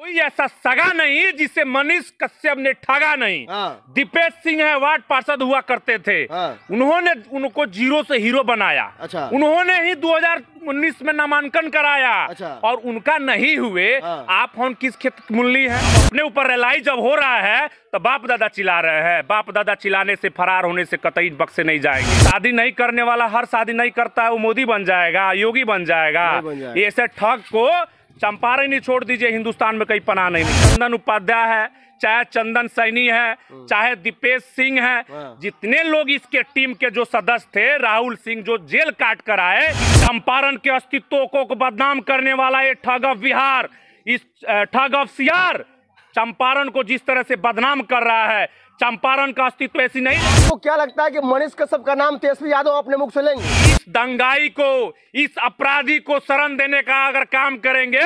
कोई ऐसा सगा नहीं जिसे मनीष कश्यप ने ठगा नहीं हाँ। दीपेश सिंह है वार्ड पार्षद हुआ करते थे हाँ। उन्होंने उनको जीरो से हीरो बनाया अच्छा। उन्होंने ही 2019 में नामांकन कराया अच्छा। और उनका नहीं हुए हाँ। आप हम किस खेत मुल्ली है अपने ऊपर रिलाई जब हो रहा है तो बाप दादा चिल्ला रहे हैं बाप दादा चिल्लाने से फरार होने से कतई बक्से नहीं जाएंगे शादी नहीं करने वाला हर शादी नहीं करता है वो मोदी बन जाएगा योगी बन जाएगा ऐसे ठग को चंपारण ही छोड़ दीजिए हिंदुस्तान में कहीं पना नहीं चंदन उपाध्याय है चाहे चंदन सैनी है हम्म। चाहे दीपेश सिंह है हाँ। जितने लोग इसके टीम के जो सदस्य थे राहुल सिंह जो जेल काट कर आए चंपारण के अस्तित्व को बदनाम करने वाला ये ठग ऑफ बिहार इस ठग ऑफ सियार चंपारण को जिस तरह से बदनाम कर रहा है चंपारण का अस्तित्व ऐसी नहीं तो क्या लगता है कि मनीष कश्यप का नाम तेजस्वी यादव अपने मुख से लेंगे इस दंगाई को इस अपराधी को शरण देने का अगर काम करेंगे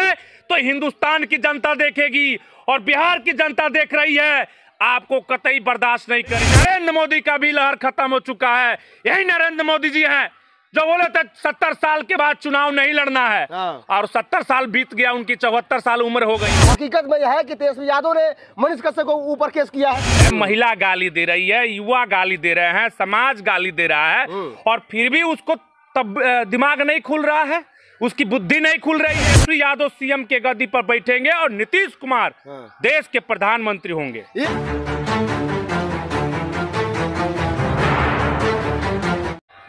तो हिंदुस्तान की जनता देखेगी और बिहार की जनता देख रही है आपको कतई बर्दाश्त नहीं करेगी नरेंद्र मोदी का भी लहर खत्म हो चुका है यही नरेंद्र मोदी जी है जब बोले थे सत्तर साल के बाद चुनाव नहीं लड़ना है हाँ। और सत्तर साल बीत गया उनकी चौहत्तर साल उम्र हो गई हकीकत में है कि तेजस्वी यादव ने मनीष कश्यप को ऊपर केस किया है महिला गाली दे रही है युवा गाली दे रहे हैं समाज गाली दे रहा है हम्म। और फिर भी उसको तब दिमाग नहीं खुल रहा है उसकी बुद्धि नहीं खुल रही है तेजस्वी यादव सीएम के गद्दी पर बैठेंगे और नीतीश कुमार हाँ। देश के प्रधानमंत्री होंगे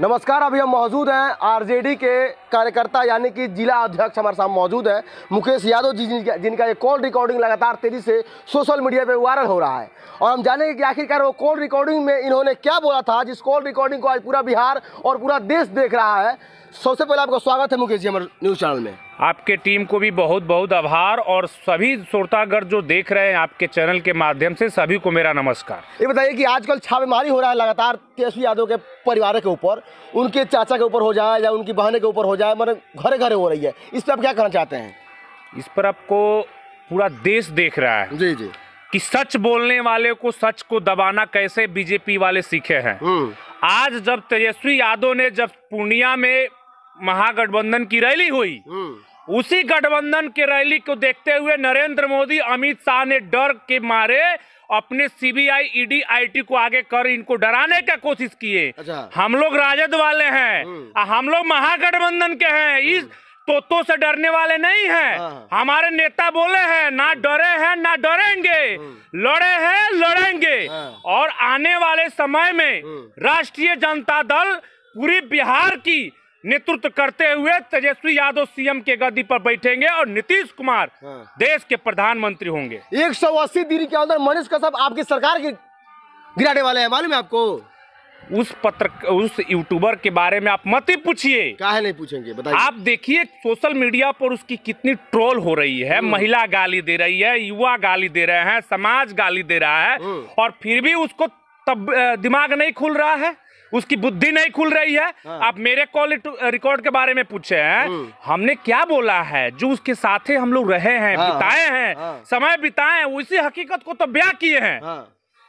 नमस्कार अभी हम मौजूद हैं आरजेडी के कार्यकर्ता यानी कि जिला अध्यक्ष हमारे साथ मौजूद है मुकेश यादव जी जिनका जिनका ये कॉल रिकॉर्डिंग लगातार तेजी से सोशल मीडिया पे वायरल हो रहा है और हम जानेंगे कि आखिरकार वो कॉल रिकॉर्डिंग में इन्होंने क्या बोला था जिस कॉल रिकॉर्डिंग को आज पूरा बिहार और पूरा देश देख रहा है सबसे पहले आपका स्वागत है मुकेश जी हमारे न्यूज़ चैनल में आपके टीम को भी बहुत बहुत आभार और सभी श्रोतागढ़ जो देख रहे हैं आपके चैनल के माध्यम से सभी को मेरा नमस्कार ये बताइए कि आजकल छापेमारी हो रहा है लगातार तेजस्वी यादव के परिवार के ऊपर उनके चाचा के ऊपर हो जाए या उनकी बहने के ऊपर हो जाए मतलब घरे घरे हो रही है इस पर आप क्या कहना चाहते हैं इस पर आपको पूरा देश देख रहा है जी जी कि सच बोलने वाले को सच को दबाना कैसे बीजेपी वाले सीखे हैं हम्म। आज जब तेजस्वी यादव ने जब पूर्णिया में महागठबंधन की रैली हुई हम्म। उसी गठबंधन के रैली को देखते हुए नरेंद्र मोदी अमित शाह ने डर के मारे अपने सीबीआई ईडी आईटी को आगे कर इनको डराने का कोशिश किए अच्छा। हम लोग राजद वाले हैं हम्म। हम लोग महागठबंधन के हैं हम्म। इस तोतों से डरने वाले नहीं हैं हाँ। हमारे नेता बोले हैं ना डरे हैं ना डरेंगे लड़े हैं लड़ेंगे हाँ। और आने वाले समय में राष्ट्रीय जनता दल पूरी बिहार की नेतृत्व करते हुए तेजस्वी यादव सीएम के गद्दी पर बैठेंगे और नीतीश कुमार हाँ। देश के प्रधानमंत्री होंगे एक सौ अस्सी दिन के अंदर मनीष कश्यप आपकी सरकार के गिराने वाले हैं मालूम है आपको उस पत्र उस यूट्यूबर के बारे में आप मत ही पूछिए नहीं पूछेंगे बताइए आप देखिए सोशल मीडिया पर उसकी कितनी ट्रोल हो रही है हम्म। महिला गाली दे रही है युवा गाली दे रहे हैं समाज गाली दे रहा है हम्म। और फिर भी उसको तब दिमाग नहीं खुल रहा है उसकी बुद्धि नहीं खुल रही है हाँ। आप मेरे कॉल रिकॉर्ड के बारे में पूछे हैं हम्म। हमने क्या बोला है जो उसके साथ हम लोग रहे हैं हाँ। बिताए हाँ, हैं हाँ। समय बिताए हैं उसी हकीकत को तो ब्याह किए हैं हाँ।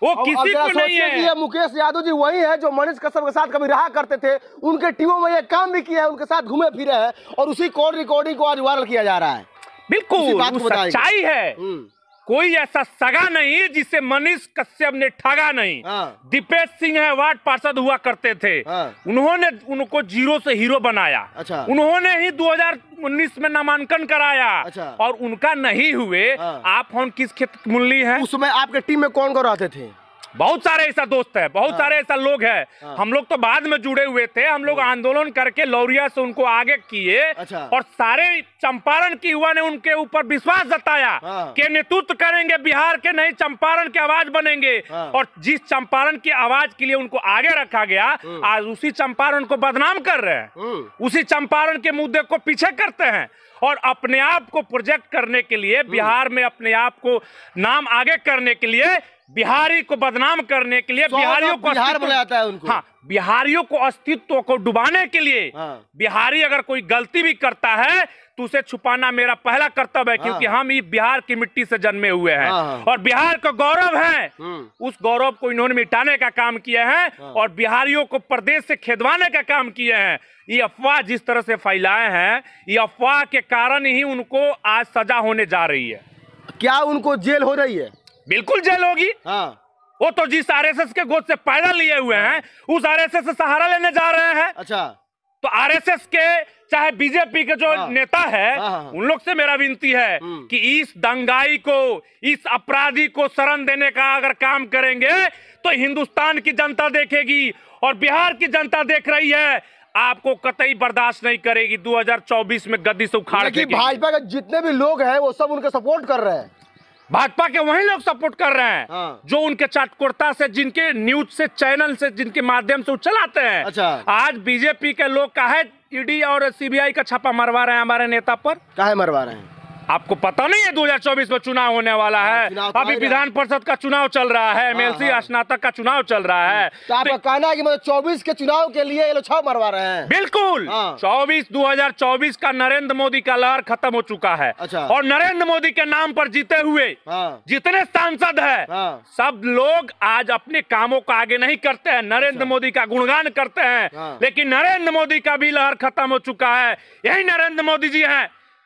वो किसी को नहीं है मुकेश यादव जी वही है जो मनीष कश्यप के साथ कभी रहा करते थे उनके टीमों में ये काम भी किया है उनके साथ घूमे फिरे हैं और उसी कॉल रिकॉर्डिंग को आज वायरल किया जा रहा है बिल्कुल सच्चाई है हम्म। कोई ऐसा सगा नहीं जिसे मनीष कश्यप ने ठगा नहीं हाँ। दीपेश सिंह है वार्ड पार्षद हुआ करते थे हाँ। उन्होंने उनको जीरो से हीरो बनाया अच्छा। उन्होंने ही 2019 में नामांकन कराया अच्छा। और उनका नहीं हुए हाँ। आप हम किस खेत मुल्ली है उसमें आपके टीम में कौन कौन आते थे बहुत सारे ऐसा दोस्त है बहुत हाँ, सारे ऐसा लोग है हाँ, हम लोग तो बाद में जुड़े हुए थे हम लोग हाँ। आंदोलन करके लौरिया से उनको आगे किए अच्छा, और सारे चंपारण की युवा ने उनके ऊपर विश्वास जताया हाँ, के नेतृत्व करेंगे बिहार के नहीं चंपारण की आवाज बनेंगे हाँ, और जिस चंपारण की आवाज के लिए उनको आगे रखा गया हम्म। आज उसी चंपारण को बदनाम कर रहे हैं हम्म। उसी चंपारण के मुद्दे को पीछे करते हैं और अपने आप को प्रोजेक्ट करने के लिए हम्म। बिहार में अपने आप को नाम आगे करने के लिए बिहारी को बदनाम करने के लिए बिहारियों को बिहार है उनको हाँ बिहारियों को अस्तित्व को डुबाने के लिए हाँ। बिहारी अगर कोई गलती भी करता है तो उसे छुपाना मेरा पहला कर्तव्य है क्योंकि हाँ। हम बिहार की मिट्टी से जन्मे हुए हैं हाँ, हाँ। और बिहार का गौरव है हम्म। उस गौरव को इन्होंने मिटाने का काम किए है और बिहारियों को प्रदेश से खेदवाने का काम किए हैं ये अफवाह जिस तरह से फैलाए हैं ये अफवाह के कारण ही उनको आज सजा होने जा रही है क्या उनको जेल हो रही है बिल्कुल जेल होगी हाँ वो तो जिस आरएसएस के गोद से पैदा लिए हुए हैं उस आरएसएस से सहारा लेने जा रहे हैं अच्छा तो आरएसएस के चाहे बीजेपी के जो हाँ, नेता है हाँ, हाँ, हाँ, उन लोग से मेरा विनती है हम्म। कि इस दंगाई को इस अपराधी को शरण देने का अगर काम करेंगे तो हिंदुस्तान की जनता देखेगी और बिहार की जनता देख रही है आपको कतई बर्दाश्त नहीं करेगी 2024 में गद्दी से उखाड़ भाजपा के जितने भी लोग हैं वो सब उनका सपोर्ट कर रहे हैं भाजपा के वही लोग सपोर्ट कर रहे हैं हाँ। जो उनके चाटकोरता से जिनके न्यूज से चैनल से जिनके माध्यम से चलाते हैं अच्छा। आज बीजेपी के लोग का है ईडी और सीबीआई का छापा मरवा रहे हैं हमारे नेता पर काहे मरवा रहे हैं आपको पता नहीं है 2024 में चुनाव होने वाला हाँ, है तो अभी विधान परिषद का चुनाव चल रहा है एमएलसी हाँ, स्नातक हाँ। का चुनाव चल रहा है तो आपका तो कहना है कि मतलब 24 के चुनाव के लिए ये लोग छाव मरवा रहे हैं बिल्कुल 24 2024 का नरेंद्र मोदी का लहर खत्म हो चुका है अच्छा। और नरेंद्र मोदी के नाम पर जीते हुए जितने सांसद है सब लोग आज अपने कामों को आगे नहीं करते हैं नरेंद्र अच्छा। मोदी का गुणगान करते हैं लेकिन नरेंद्र मोदी का भी लहर खत्म हो चुका है यही नरेंद्र मोदी जी है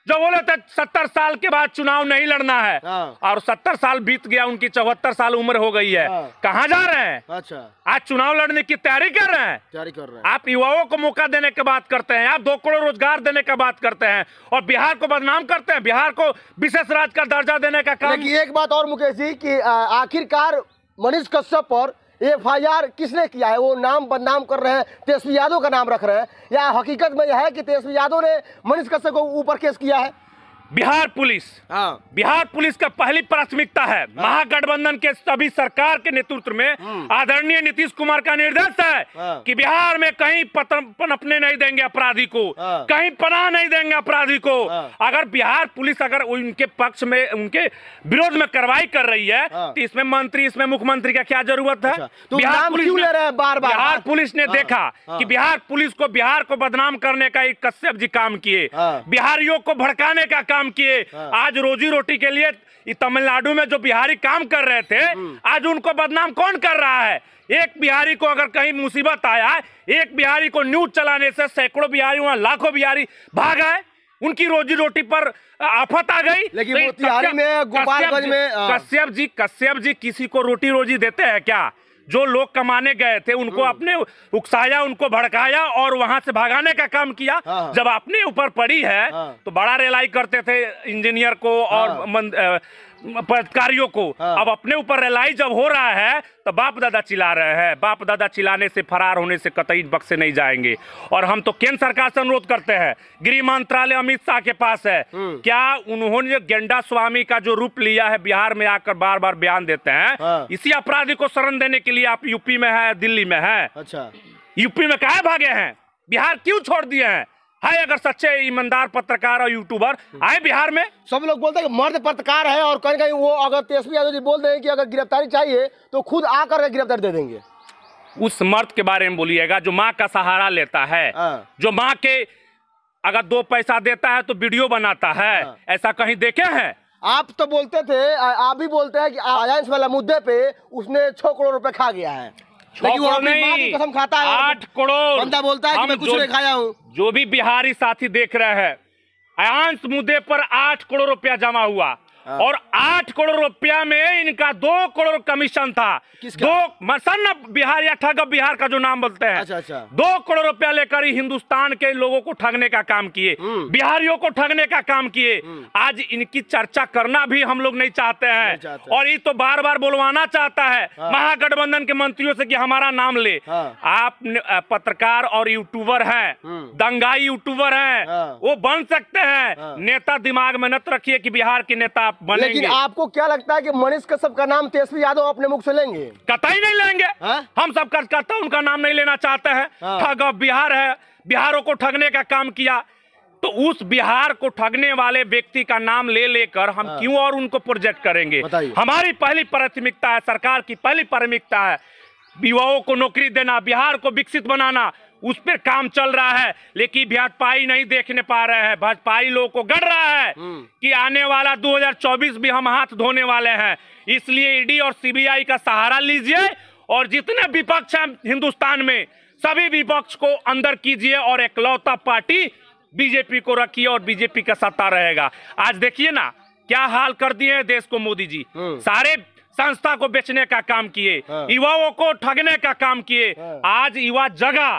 जो बोले सत्तर साल के बाद चुनाव नहीं लड़ना है हाँ। और सत्तर साल बीत गया उनकी चौहत्तर साल उम्र हो गई है हाँ। कहाँ जा रहे हैं अच्छा आज चुनाव लड़ने की तैयारी कर रहे हैं तैयारी कर रहे हैं आप युवाओं को मौका देने की बात करते हैं आप दो करोड़ रोजगार देने की बात करते हैं और बिहार को बदनाम करते हैं बिहार को विशेष राज्य का दर्जा देने का काम एक बात और मुकेश जी की आखिरकार मनीष कश्यप और एफ आई आर किसने किया है वो नाम बदनाम कर रहे हैं तेजस्वी यादव का नाम रख रहे हैं या हकीकत में यह है कि तेजस्वी यादव ने मनीष कश्यप को ऊपर केस किया है बिहार पुलिस हाँ। बिहार पुलिस का पहली प्राथमिकता है हाँ। महागठबंधन के सभी सरकार के नेतृत्व में हम्म। आदरणीय नीतीश कुमार का निर्देश है हाँ। कि बिहार में कहीं अपने नहीं देंगे अपराधी को कहीं पनाह नहीं देंगे अपराधी को अगर बिहार पुलिस अगर उनके पक्ष में उनके विरोध में कार्रवाई कर रही है तो इसमें मंत्री इसमें मुख्यमंत्री का क्या जरूरत है अच्छा, तो बिहार पुलिस बिहार पुलिस ने देखा की बिहार पुलिस को बिहार को बदनाम करने का एक कश्यप जी काम किए बिहारियों को भड़काने का काम काम किए हाँ। आज रोजी रोटी के लिए तमिलनाडु में जो बिहारी काम कर रहे थे हम्म। आज उनको बदनाम कौन कर रहा है एक बिहारी को अगर कहीं मुसीबत आया एक बिहारी को न्यूज चलाने से सैकड़ों बिहारी वहां लाखों बिहारी भाग आए उनकी रोजी रोटी पर आफत आ गई लेकिन तो में में हाँ। कश्यप जी कश्यप जी किसी को रोटी रोजी देते हैं क्या जो लोग कमाने गए थे उनको हम्म। अपने उकसाया उनको भड़काया और वहां से भगाने का काम किया हाँ। जब अपने ऊपर पड़ी है हाँ। तो बड़ा रिलाई करते थे इंजीनियर को और हाँ। कार्यो को हाँ। अब अपने ऊपर रिलाई जब हो रहा है तो बाप दादा चिल्ला रहे हैं बाप दादा चिल्लाने से फरार होने से कतई बक्से नहीं जाएंगे और हम तो केंद्र सरकार से अनुरोध करते हैं गृह मंत्रालय अमित शाह के पास है हम्म। क्या उन्होंने गेंडा स्वामी का जो रूप लिया है बिहार में आकर बार बार बयान देते हैं हाँ। इसी अपराधी को शरण देने के लिए आप यूपी में है दिल्ली में है अच्छा यूपी में कहा भागे हैं बिहार क्यों छोड़ दिए हैं है अगर सच्चे ईमानदार पत्रकार और यूट्यूबर आए बिहार में सब लोग बोलते हैं मर्द पत्रकार है और कहीं कहीं वो अगर तेजस्वी यादव जी बोलते हैं कि अगर गिरफ्तारी चाहिए तो खुद आकर गिरफ्तारी दे देंगे उस मर्द के बारे में बोलिएगा जो माँ का सहारा लेता है हाँ। जो माँ के अगर दो पैसा देता है तो वीडियो बनाता है हाँ। ऐसा कहीं देखे है आप तो बोलते थे आप भी बोलते हैं कि आजाइंस वाला मुद्दे पे उसने छह करोड़ रुपए खा गया है तो कसम खाता है आठ करोड़ बंदा बोलता है कि मैं कुछ नहीं खाया हूँ जो भी बिहारी साथी देख रहे हैं अयांश मुद्दे पर आठ करोड़ रुपया जमा हुआ हाँ। और आठ करोड़ रुपया में इनका दो करोड़ कमीशन था दो मसन बिहार या ठग बिहार का जो नाम बोलते हैं अच्छा, अच्छा। दो करोड़ रुपया लेकर हिंदुस्तान के लोगों को ठगने का काम किए हम्म। बिहारियों को ठगने का काम किए हम्म। आज इनकी चर्चा करना भी हम लोग नहीं चाहते हैं और ये तो बार बार बोलवाना चाहता है हाँ। महागठबंधन के मंत्रियों से कि हमारा नाम ले हाँ। आप पत्रकार और यूट्यूबर है हम्म। दंगाई यूट्यूबर है वो बन सकते हैं नेता दिमाग में नत रखिए की बिहार के नेता आप बनेंगे लेकिन आपको क्या लगता है कि मनीष कश्यप का नाम तेजस्वी यादव अपने मुख से लेंगे कतई नहीं लेंगे हा? हम सब कार्यकर्ता उनका नाम नहीं लेना चाहते हैं हाँ। ठग बिहार है बिहारों को ठगने का काम किया तो उस बिहार को ठगने वाले व्यक्ति का नाम ले लेकर हम हाँ। क्यों और उनको प्रोजेक्ट करेंगे हमारी पहली प्राथमिकता है सरकार की पहली प्राथमिकता है युवाओं को नौकरी देना बिहार को विकसित बनाना उस पर काम चल रहा है लेकिन भाजपाई नहीं देखने पा रहे हैं भाजपाई लोगों को गढ़ रहा है हम्म। कि आने वाला 2024 भी हम हाथ धोने वाले हैं इसलिए ईडी और सीबीआई का सहारा लीजिए और जितने विपक्ष हैं हिंदुस्तान में सभी विपक्ष को अंदर कीजिए और एकलौता पार्टी बीजेपी को रखिए और बीजेपी का सत्ता रहेगा आज देखिए ना क्या हाल कर दिए हैं देश को मोदी जी हम्म। सारे संस्था को बेचने का काम किए हाँ। युवाओं को ठगने का काम किए हाँ। आज युवा जगा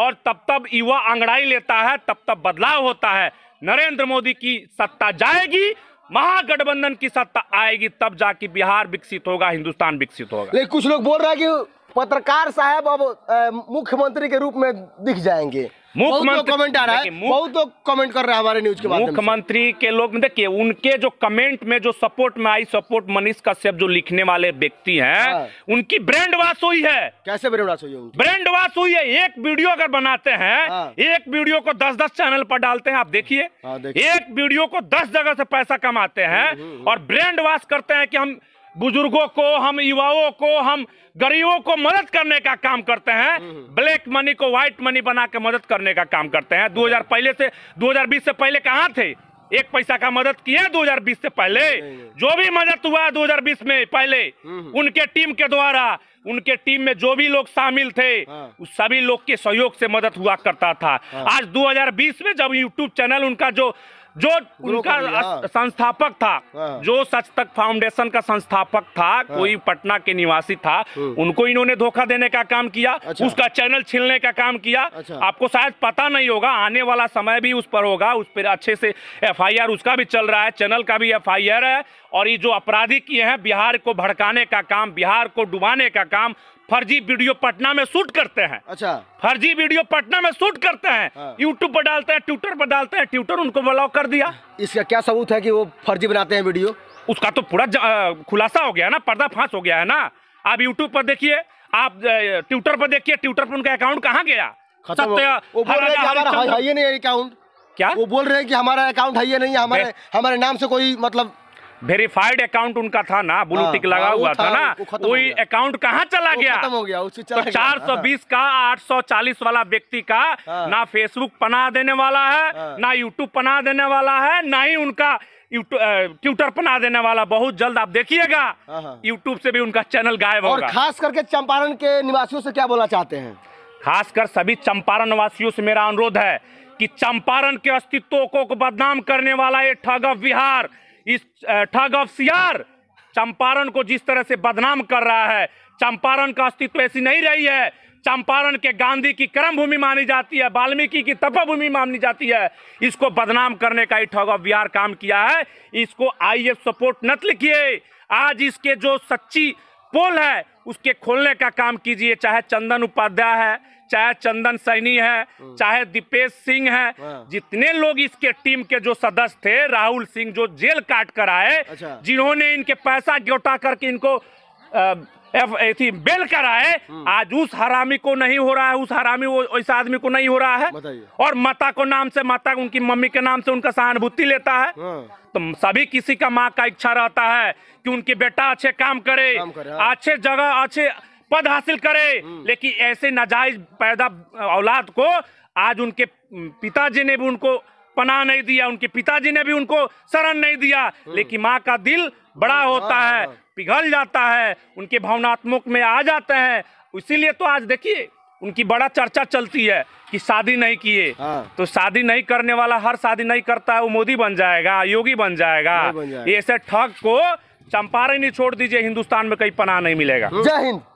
और तब तब युवा अंगड़ाई लेता है तब तब बदलाव होता है नरेंद्र मोदी की सत्ता जाएगी महागठबंधन की सत्ता आएगी तब जाके बिहार विकसित होगा हिंदुस्तान विकसित होगा लेकिन कुछ लोग बोल रहे हैं कि पत्रकार साहब अब मुख्यमंत्री के रूप में दिख जाएंगे मुख्यमंत्री कमेंट आ रहा है बहुत तो कमेंट कर रहा है हमारे न्यूज के बाद मुख्यमंत्री के लोग देखिए उनके जो कमेंट में जो सपोर्ट में आई सपोर्ट मनीष कश्यप जो लिखने वाले व्यक्ति हैं हाँ। उनकी ब्रांड वाश हुई है कैसे ब्रांड वाश हुई है ब्रांड वाश हुई है एक वीडियो अगर बनाते हैं हाँ। एक वीडियो को दस दस चैनल पर डालते हैं आप हाँ, देखिए एक वीडियो को दस जगह से पैसा कमाते हैं हम्म, हम्म, हम्म। और ब्रांड वाश करते हैं की हम बुजुर्गों को हम युवाओं को हम गरीबों को मदद करने का काम करते हैं हम्म, हम्म। ब्लैक मनी को व्हाइट मनी बना के मदद करने का काम करते हैं 2000 पहले से 2020 से पहले कहाँ थे एक पैसा का मदद किया 2020 से पहले जो भी मदद हुआ 2020 में पहले हम्म, उनके टीम के द्वारा उनके टीम में जो भी लोग शामिल थे हाँ। उस सभी लोग के सहयोग से मदद हुआ करता था हाँ। आज 2020 में जब YouTube चैनल उनका जो जो उनका संस्थापक था हाँ। जो सच तक फाउंडेशन का संस्थापक था हाँ। कोई पटना के निवासी था हम्म। उनको इन्होंने धोखा देने का काम किया अच्छा। उसका चैनल छीलने का काम किया अच्छा। आपको शायद पता नहीं होगा आने वाला समय भी उस पर होगा उस पर अच्छे से एफआईआर उसका भी चल रहा है चैनल का भी एफ है और ये जो अपराधी किए हैं बिहार को भड़काने का काम बिहार को डुबाने का काम फर्जी वीडियो पटना में शूट करते हैं अच्छा फर्जी वीडियो पटना में शूट करते हैं हाँ। यूट्यूब पर डालते हैं ट्विटर पर डालते हैं ट्विटर उनको ब्लॉक कर दिया इसका क्या सबूत है कि वो फर्जी बनाते हैं वीडियो उसका तो पूरा खुलासा हो गया ना पर्दाफाश हो गया है ना आप यूट्यूब पर देखिए आप ट्विटर पर देखिए ट्विटर पर उनका अकाउंट कहाँ गया क्या वो बोल रहे हैं कि हमारा अकाउंट है नहीं हमारे हमारे नाम से कोई मतलब वेरीफाइड अकाउंट उनका था ना ब्लू टिक हाँ, हाँ, लगा हुआ था, था ना वही अकाउंट कहाँ चला गया हो गया तो चला तो चार सौ बीस का आठ सौ चालीस वाला व्यक्ति का हाँ। ना फेसबुक पना देने वाला है ना यूट्यूब पना देने वाला है ना ही उनका ट्विटर पना देने वाला बहुत जल्द आप देखिएगा यूट्यूब से भी उनका चैनल गायब होगा और खास करके चंपारण के निवासियों से क्या बोलना चाहते हैं खासकर सभी चंपारण वासियों से मेरा अनुरोध है कि चंपारण के अस्तित्व को बदनाम करने वाला ये ठग बिहार इस ठग ऑफ सियार चंपारण को जिस तरह से बदनाम कर रहा है चंपारण का अस्तित्व ऐसी नहीं रही है चंपारण के गांधी की कर्म भूमि मानी जाती है वाल्मीकि की भूमि मानी जाती है इसको बदनाम करने का ही ठग ऑफ बिहार काम किया है इसको आई सपोर्ट नत लिखिए आज इसके जो सच्ची पोल है उसके खोलने का काम कीजिए चाहे चंदन उपाध्याय है चाहे चंदन सैनी है हम्म। चाहे दीपेश सिंह है हाँ। जितने लोग इसके टीम के जो सदस्य थे राहुल सिंह जो जेल काट कर आए अच्छा। जिन्होंने इनके पैसा गोटा करके इनको ऐसी बेल कराए हम्म। आज उस हरामी को नहीं हो रहा है उस हरामी वो इस आदमी को नहीं हो रहा है और माता को नाम से माता उनकी मम्मी के नाम से उनका सहानुभूति लेता है हाँ। तो सभी किसी का माँ का इच्छा रहता है कि उनके बेटा अच्छे काम करे, काम करे हाँ। अच्छे जगह अच्छे पद हासिल करे हम्म। लेकिन ऐसे नाजायज पैदा औलाद को आज उनके पिताजी ने भी उनको पना नहीं दिया उनके पिताजी ने भी उनको शरण नहीं दिया हम्म। लेकिन माँ का दिल बड़ा हाँ, होता हाँ, है हाँ। पिघल जाता है उनके भावनात्मक में आ जाते हैं इसीलिए तो आज देखिए उनकी बड़ा चर्चा चलती है कि शादी नहीं किए हाँ। तो शादी नहीं करने वाला हर शादी नहीं करता है वो मोदी बन जाएगा योगी बन जाएगा, ऐसे ठग को चंपारण ही छोड़ दीजिए हिंदुस्तान में कहीं पनाह नहीं मिलेगा जय हिंद